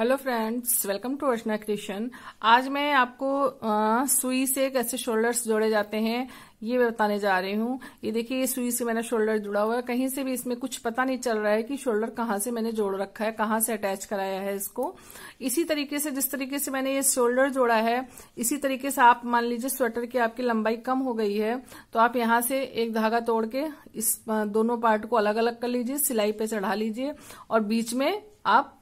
hello friends welcome to Archana creation आज मैं आपको आ, सुई से कैसे शोल्डर्स जोड़े जाते हैं ये मैं बताने जा रही हूँ ये देखिए ये सुई से मैंने शोल्डर जुड़ा हुआ है कहीं से भी इसमें कुछ पता नहीं चल रहा है कि शोल्डर कहाँ से मैंने जोड़ रखा है कहाँ से अटैच कराया है इसको इसी तरीके से जिस तरीके से मैंने ये शोल्डर जोड़ा है इसी तरीके से आप मान लीजिए स्वेटर की आपकी लंबाई कम हो गई है तो आप यहाँ से एक धागा तोड़ के इस दोनों पार्ट को अलग अलग कर लीजिए सिलाई पे चढ़ा लीजिए और बीच में आप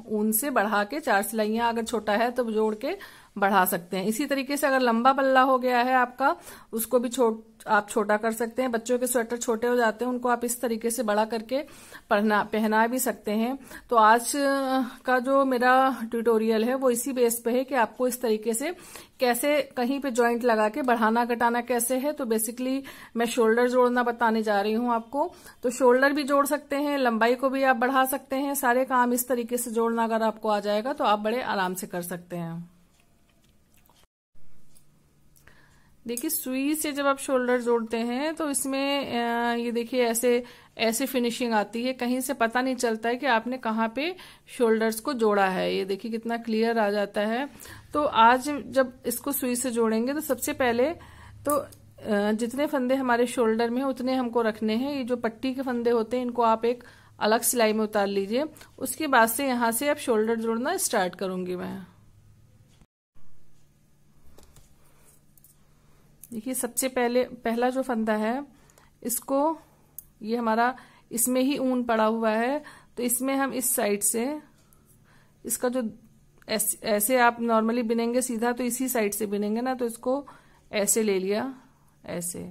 उनसे बढ़ा के चार सिलाइयां अगर छोटा है तो जोड़ के बढ़ा सकते हैं इसी तरीके से अगर लंबा पल्ला हो गया है आपका उसको भी छोट आप छोटा कर सकते हैं बच्चों के स्वेटर छोटे हो जाते हैं उनको आप इस तरीके से बड़ा करके पढ़ना पहना भी सकते हैं तो आज का जो मेरा ट्यूटोरियल है वो इसी बेस पे है कि आपको इस तरीके से कैसे कहीं पे ज्वाइंट लगा के बढ़ाना घटाना कैसे है तो बेसिकली मैं शोल्डर जोड़ना बताने जा रही हूं आपको तो शोल्डर भी जोड़ सकते हैं लंबाई को भी आप बढ़ा सकते हैं सारे काम इस तरीके से जोड़ना अगर आपको आ जाएगा तो आप बड़े आराम से कर सकते हैं देखिए सुई से जब आप शोल्डर जोड़ते हैं तो इसमें ये देखिए ऐसे ऐसे फिनिशिंग आती है कहीं से पता नहीं चलता है कि आपने कहाँ पे शोल्डर्स को जोड़ा है ये देखिए कितना क्लियर आ जाता है तो आज जब इसको सुई से जोड़ेंगे तो सबसे पहले तो जितने फंदे हमारे शोल्डर में उतने हमको रखने हैं ये जो पट्टी के फंदे होते हैं इनको आप एक अलग सिलाई में उतार लीजिए उसके बाद से यहाँ से आप शोल्डर जोड़ना स्टार्ट करूंगी मैं देखिए सबसे पहले पहला जो फंदा है इसको ये हमारा इसमें ही ऊन पड़ा हुआ है तो इसमें हम इस साइड से इसका जो ऐसे, ऐसे आप नॉर्मली बिनेंगे सीधा तो इसी साइड से बिनेंगे ना तो इसको ऐसे ले लिया ऐसे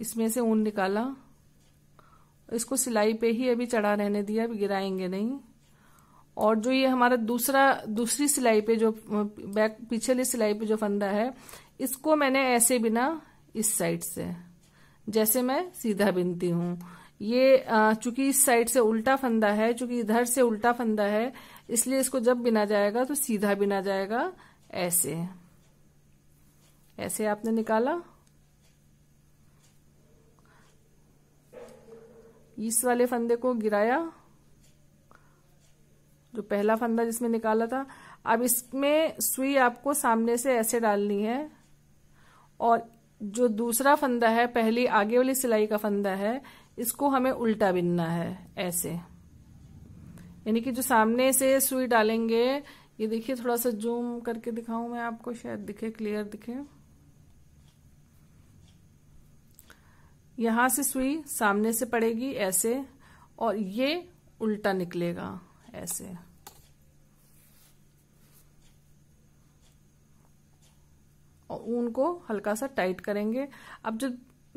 इसमें से ऊन निकाला इसको सिलाई पे ही अभी चढ़ा रहने दिया अभी गिराएंगे नहीं और जो ये हमारा दूसरा दूसरी सिलाई पे जो बैक पिछली सिलाई पे जो फंदा है इसको मैंने ऐसे बिना इस साइड से जैसे मैं सीधा बिनती हूँ ये चूंकि इस साइड से उल्टा फंदा है चूंकि इधर से उल्टा फंदा है इसलिए इसको जब बिना जाएगा तो सीधा बिना जाएगा ऐसे ऐसे आपने निकाला इस वाले फंदे को गिराया जो पहला फंदा जिसमें निकाला था अब इसमें सुई आपको सामने से ऐसे डालनी है और जो दूसरा फंदा है पहली आगे वाली सिलाई का फंदा है इसको हमें उल्टा बिनना है ऐसे यानी कि जो सामने से सुई डालेंगे ये देखिए थोड़ा सा जूम करके दिखाऊं मैं आपको शायद दिखे क्लियर दिखे यहां से सुई सामने से पड़ेगी ऐसे और ये उल्टा निकलेगा ऐसे और ऊन को हल्का सा टाइट करेंगे अब जो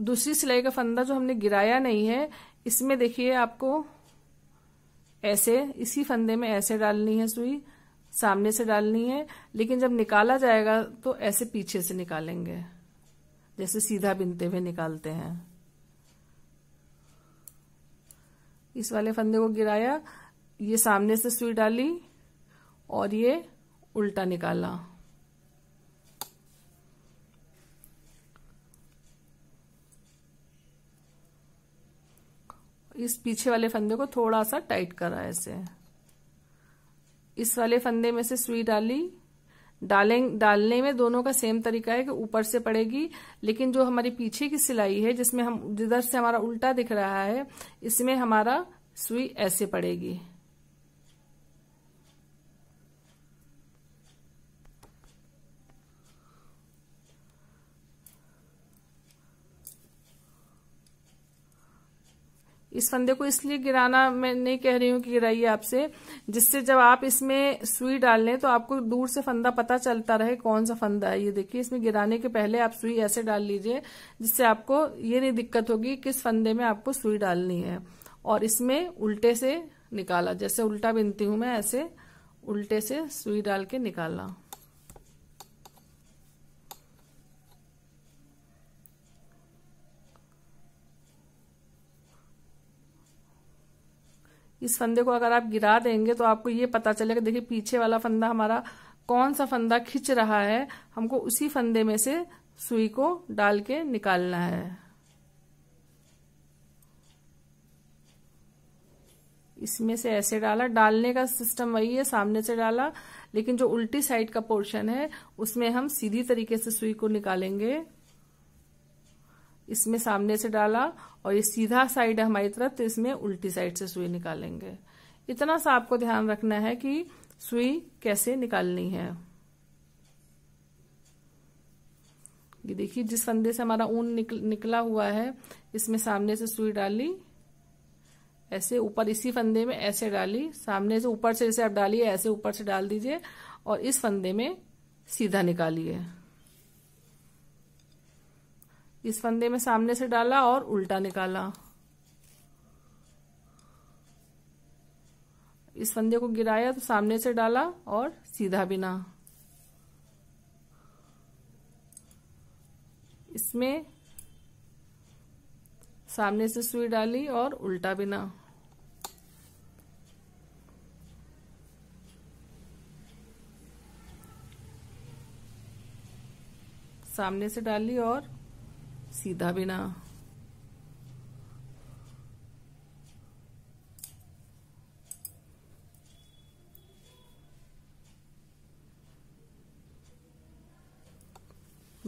दूसरी सिलाई का फंदा जो हमने गिराया नहीं है इसमें देखिए आपको ऐसे इसी फंदे में ऐसे डालनी है सुई सामने से डालनी है लेकिन जब निकाला जाएगा तो ऐसे पीछे से निकालेंगे जैसे सीधा बिनते हुए निकालते हैं इस वाले फंदे को गिराया ये सामने से सुई डाली और ये उल्टा निकाला इस पीछे वाले फंदे को थोड़ा सा टाइट करा ऐसे इस वाले फंदे में से सुई डाली डालें डालने में दोनों का सेम तरीका है कि ऊपर से पड़ेगी लेकिन जो हमारी पीछे की सिलाई है जिसमें हम जिधर से हमारा उल्टा दिख रहा है इसमें हमारा सुई ऐसे पड़ेगी इस फंदे को इसलिए गिराना मैं नहीं कह रही हूँ कि गिराइए आपसे जिससे जब आप इसमें सुई डाल लें तो आपको दूर से फंदा पता चलता रहे कौन सा फंदा है ये देखिए इसमें गिराने के पहले आप सुई ऐसे डाल लीजिए जिससे आपको ये नहीं दिक्कत होगी किस फंदे में आपको सुई डालनी है और इसमें उल्टे से निकाला जैसे उल्टा बिनती हूँ मैं ऐसे उल्टे से सुई डाल के निकाला इस फंदे को अगर आप गिरा देंगे तो आपको ये पता चलेगा देखिए पीछे वाला फंदा हमारा कौन सा फंदा खिंच रहा है हमको उसी फंदे में से सुई को डाल के निकालना है इसमें से ऐसे डाला डालने का सिस्टम वही है सामने से डाला लेकिन जो उल्टी साइड का पोर्शन है उसमें हम सीधी तरीके से सुई को निकालेंगे इसमें सामने से डाला और ये सीधा साइड है हमारी तरफ तो इसमें उल्टी साइड से सुई निकालेंगे इतना सा आपको ध्यान रखना है कि सुई कैसे निकालनी है ये देखिए जिस फंदे से हमारा ऊन निकल, निकला हुआ है इसमें सामने से सुई डाली ऐसे ऊपर इसी फंदे में ऐसे डाली सामने से ऊपर से जैसे आप डालिए ऐसे ऊपर से डाल दीजिए और इस फंदे में सीधा निकालिए इस फंदे में सामने से डाला और उल्टा निकाला इस फंदे को गिराया तो सामने से डाला और सीधा बिना इसमें सामने से सुई डाली और उल्टा बिना सामने से डाली और सीधा बिना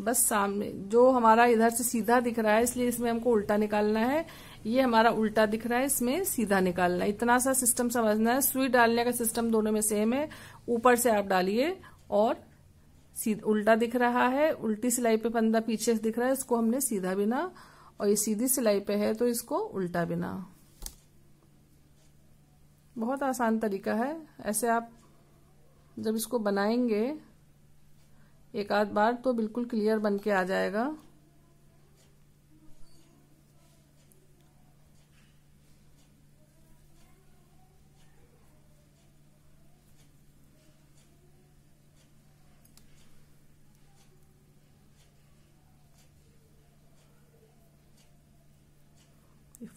बस सामने जो हमारा इधर से सीधा दिख रहा है इसलिए इसमें हमको उल्टा निकालना है ये हमारा उल्टा दिख रहा है इसमें सीधा निकालना है इतना सा सिस्टम समझना है सुई डालने का सिस्टम दोनों में सेम है ऊपर से आप डालिए और उल्टा दिख रहा है उल्टी सिलाई पे फंदा पीछे दिख रहा है इसको हमने सीधा बिना और ये सीधी सिलाई पे है तो इसको उल्टा बिना बहुत आसान तरीका है ऐसे आप जब इसको बनाएंगे एक आध बार तो बिल्कुल क्लियर बन के आ जाएगा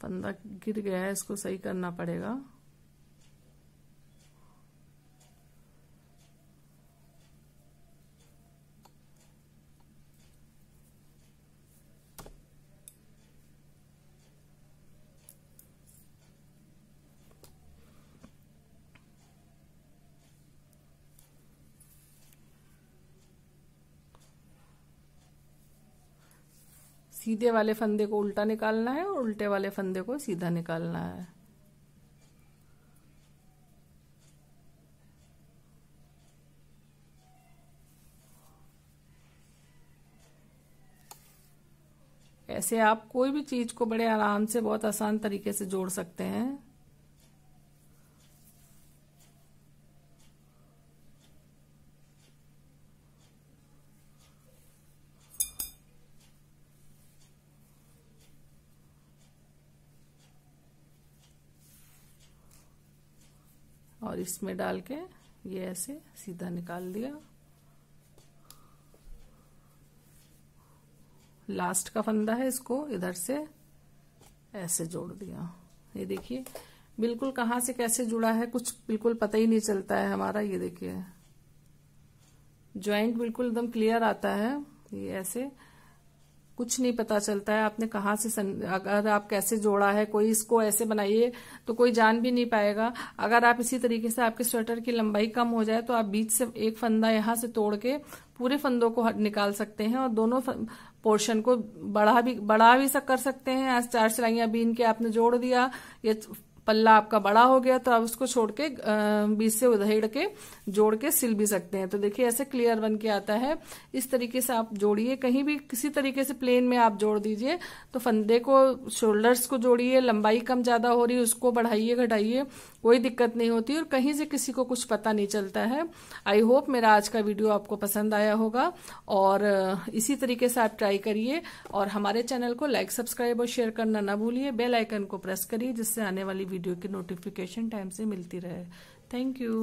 फंदा गिर गया है इसको सही करना पड़ेगा सीधे वाले फंदे को उल्टा निकालना है और उल्टे वाले फंदे को सीधा निकालना है ऐसे आप कोई भी चीज को बड़े आराम से बहुत आसान तरीके से जोड़ सकते हैं और इसमें डाल के ये ऐसे सीधा निकाल दिया लास्ट का फंदा है इसको इधर से ऐसे जोड़ दिया ये देखिए बिल्कुल कहाँ से कैसे जुड़ा है कुछ बिल्कुल पता ही नहीं चलता है हमारा ये देखिए ज्वाइंट बिल्कुल एकदम क्लियर आता है ये ऐसे कुछ नहीं पता चलता है आपने कहाँ से सन, अगर आप कैसे जोड़ा है कोई इसको ऐसे बनाइए तो कोई जान भी नहीं पाएगा अगर आप इसी तरीके से आपके स्वेटर की लंबाई कम हो जाए तो आप बीच से एक फंदा यहाँ से तोड़ के पूरे फंदों को निकाल सकते हैं और दोनों पोर्शन को बढ़ा भी बढ़ा भी सक कर सकते हैं चार सिलाइयाँ बीन के आपने जोड़ दिया या पल्ला आपका बड़ा हो गया तो आप उसको छोड़ के बीच से उधेड़ के जोड़ के सिल भी सकते हैं तो देखिए ऐसे क्लियर बन के आता है इस तरीके से आप जोड़िए कहीं भी किसी तरीके से प्लेन में आप जोड़ दीजिए तो फंदे को शोल्डर्स को जोड़िए लंबाई कम ज्यादा हो रही है उसको बढ़ाइए घटाइए कोई दिक्कत नहीं होती और कहीं से किसी को कुछ पता नहीं चलता है आई होप मेरा आज का वीडियो आपको पसंद आया होगा और इसी तरीके से आप ट्राई करिए और हमारे चैनल को लाइक सब्सक्राइब और शेयर करना ना भूलिए बेल आइकन को प्रेस करिए जिससे आने वाली वीडियो की नोटिफिकेशन टाइम से मिलती रहे थैंक यू